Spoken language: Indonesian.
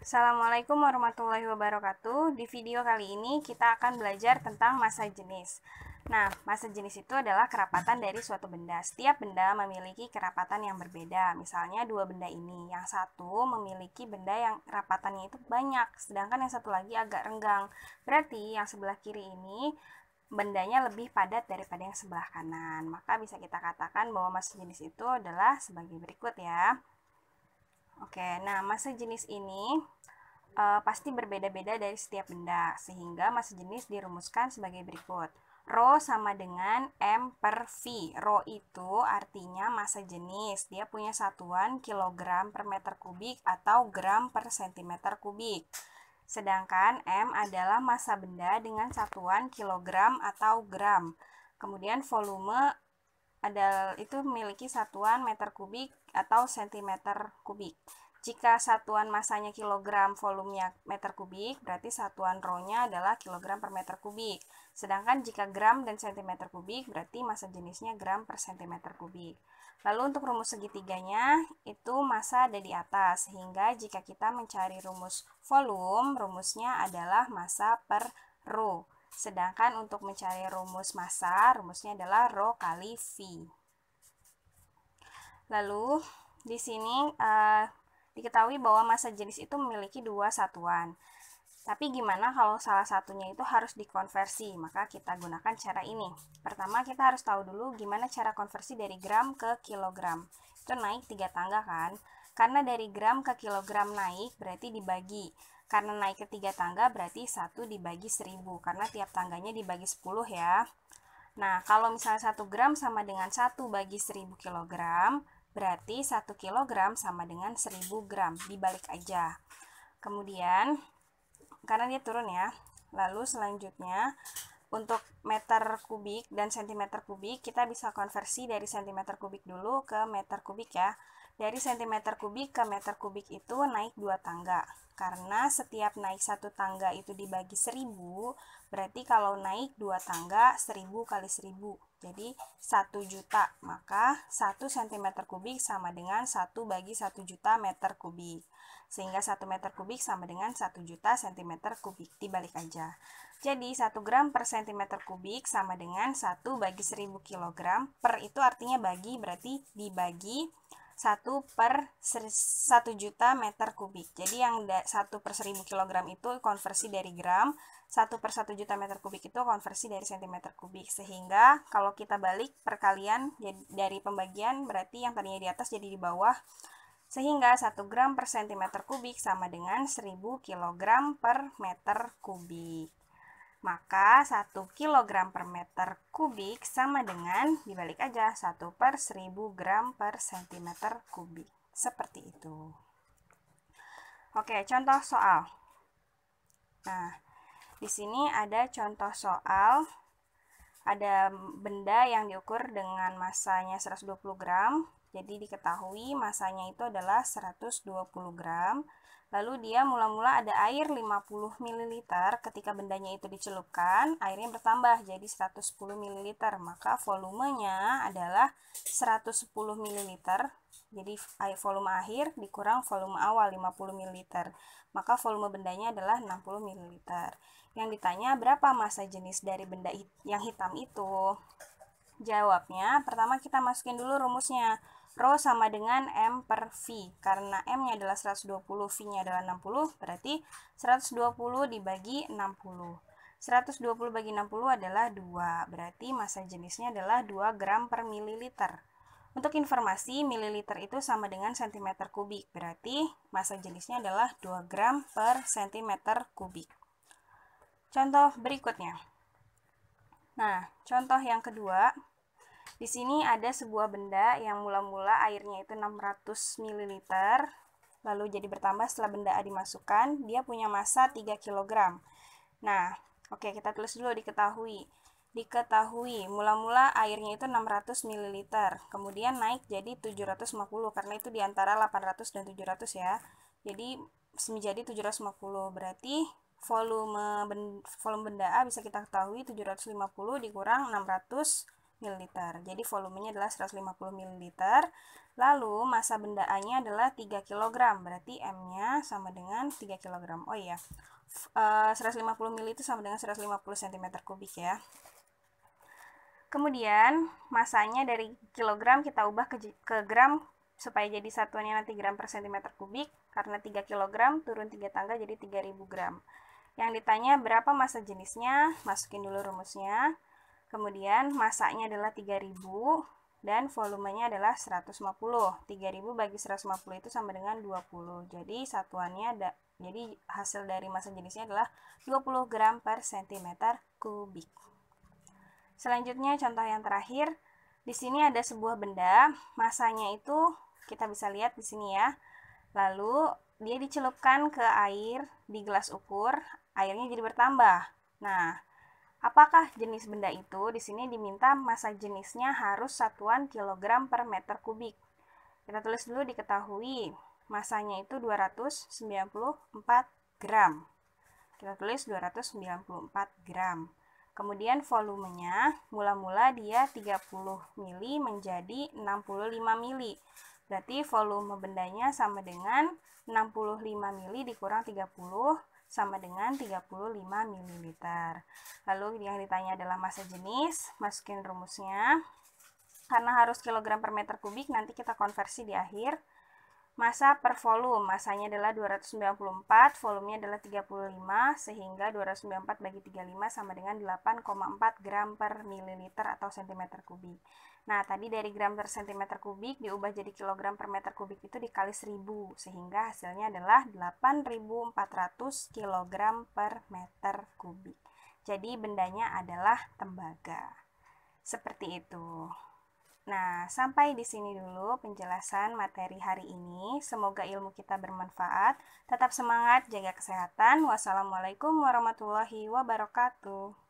Assalamualaikum warahmatullahi wabarakatuh. Di video kali ini kita akan belajar tentang massa jenis. Nah, massa jenis itu adalah kerapatan dari suatu benda. Setiap benda memiliki kerapatan yang berbeda. Misalnya dua benda ini, yang satu memiliki benda yang rapatannya itu banyak, sedangkan yang satu lagi agak renggang. Berarti yang sebelah kiri ini bendanya lebih padat daripada yang sebelah kanan. Maka bisa kita katakan bahwa massa jenis itu adalah sebagai berikut ya. Oke, nah masa jenis ini uh, pasti berbeda-beda dari setiap benda, sehingga masa jenis dirumuskan sebagai berikut. Rho sama dengan M per V. Rho itu artinya masa jenis. Dia punya satuan kilogram per meter kubik atau gram per sentimeter kubik. Sedangkan M adalah masa benda dengan satuan kilogram atau gram. Kemudian volume adalah itu memiliki satuan meter kubik atau sentimeter kubik. Jika satuan masanya kilogram, volumenya meter kubik, berarti satuan rho adalah kilogram per meter kubik. Sedangkan jika gram dan sentimeter kubik, berarti masa jenisnya gram per sentimeter kubik. Lalu untuk rumus segitiganya, itu masa ada di atas, sehingga jika kita mencari rumus volume rumusnya adalah masa per rho. Sedangkan untuk mencari rumus massa, rumusnya adalah rho kali V. Lalu, di sini uh, diketahui bahwa massa jenis itu memiliki dua satuan. Tapi gimana kalau salah satunya itu harus dikonversi? Maka kita gunakan cara ini. Pertama, kita harus tahu dulu gimana cara konversi dari gram ke kilogram. Itu naik tiga tangga kan? Karena dari gram ke kilogram naik, berarti dibagi karena naik ke tiga tangga berarti satu dibagi 1000 karena tiap tangganya dibagi 10 ya. Nah, kalau misalnya 1 gram sama dengan 1 bagi 1000 kg, berarti 1 kg sama dengan 1000 gram, dibalik aja. Kemudian, karena dia turun ya, lalu selanjutnya untuk meter kubik dan sentimeter kubik kita bisa konversi dari sentimeter kubik dulu ke meter kubik ya dari cm kubik ke meter kubik itu naik dua tangga. Karena setiap naik satu tangga itu dibagi 1000, berarti kalau naik dua tangga 1000 kali 1000. Jadi 1 juta, maka 1 cm kubik sama dengan 1 bagi 1 juta meter kubik. Sehingga 1 meter kubik sama dengan 1 juta cm kubik. Dibalik aja. Jadi 1 gram per cm kubik sama dengan 1 bagi 1000 kg. Per itu artinya bagi berarti dibagi 1 per 1 juta meter kubik. Jadi yang 1 per 1000 kg itu konversi dari gram, 1 per 1 juta meter kubik itu konversi dari cm kubik. Sehingga kalau kita balik perkalian dari pembagian berarti yang tadinya di atas jadi di bawah. Sehingga 1 gram per cm kubik sama dengan 1000 kg per meter kubik. Maka 1 kg per meter kubik sama dengan dibalik aja 1 per 1000 gram per cm kubik. Seperti itu. Oke, contoh soal. Nah, di sini ada contoh soal ada benda yang diukur dengan masanya 120 gram. Jadi diketahui masanya itu adalah 120 gram Lalu dia mula-mula ada air 50 ml, ketika bendanya itu dicelupkan, airnya bertambah jadi 110 ml, maka volumenya adalah 110 ml. Jadi air volume akhir dikurang volume awal 50 ml, maka volume bendanya adalah 60 ml. Yang ditanya berapa massa jenis dari benda yang hitam itu? Jawabnya, pertama kita masukin dulu rumusnya Rho sama dengan M per V. Karena M-nya adalah 120, V-nya adalah 60, berarti 120 dibagi 60. 120 bagi 60 adalah 2, berarti massa jenisnya adalah 2 gram per mililiter. Untuk informasi, mililiter itu sama dengan cm kubik, berarti massa jenisnya adalah 2 gram per cm kubik. Contoh berikutnya. Nah, contoh yang kedua, di sini ada sebuah benda yang mula-mula airnya itu 600 ml, lalu jadi bertambah setelah benda A dimasukkan, dia punya massa 3 kg. Nah, oke okay, kita tulis dulu diketahui. Diketahui, mula-mula airnya itu 600 ml, kemudian naik jadi 750 karena itu di antara 800 dan 700 ya. Jadi menjadi 750 berarti volume volume benda A bisa kita ketahui 750 dikurang 600 ml. Jadi volumenya adalah 150 ml. Lalu massa bendaannya adalah 3 kg. Berarti M-nya sama dengan 3 kg. Oh iya. 150 eh, ml itu sama dengan 150 cm kubik ya. Kemudian masanya dari kilogram kita ubah ke, ke gram supaya jadi satuannya nanti gram per cm kubik karena 3 kg turun 3 tangga jadi 3000 gram. Yang ditanya berapa massa jenisnya, masukin dulu rumusnya. Kemudian masanya adalah 3000 dan volumenya adalah 150. 3000 bagi 150 itu sama dengan 20. Jadi satuannya ada jadi hasil dari masa jenisnya adalah 20 gram per cm kubik. Selanjutnya contoh yang terakhir, di sini ada sebuah benda, masanya itu kita bisa lihat di sini ya. Lalu dia dicelupkan ke air di gelas ukur, airnya jadi bertambah. Nah, Apakah jenis benda itu? Di sini diminta masa jenisnya harus satuan kilogram per meter kubik. Kita tulis dulu diketahui masanya itu 294 gram. Kita tulis 294 gram. Kemudian volumenya mula-mula dia 30 mili menjadi 65 mili. Berarti volume bendanya sama dengan 65 mili dikurang 30 sama dengan 35 ml. Lalu yang ditanya adalah masa jenis, masukin rumusnya. Karena harus kilogram per meter kubik, nanti kita konversi di akhir. Masa per volume, masanya adalah 294, volumenya adalah 35, sehingga 294 bagi 35 sama dengan 8,4 gram per mililiter atau cm kubik. Nah, tadi dari gram per cm kubik diubah jadi kilogram per meter kubik itu dikali 1000 sehingga hasilnya adalah 8400 kg per meter kubik. Jadi bendanya adalah tembaga. Seperti itu. Nah, sampai di sini dulu penjelasan materi hari ini. Semoga ilmu kita bermanfaat. Tetap semangat, jaga kesehatan. Wassalamualaikum warahmatullahi wabarakatuh.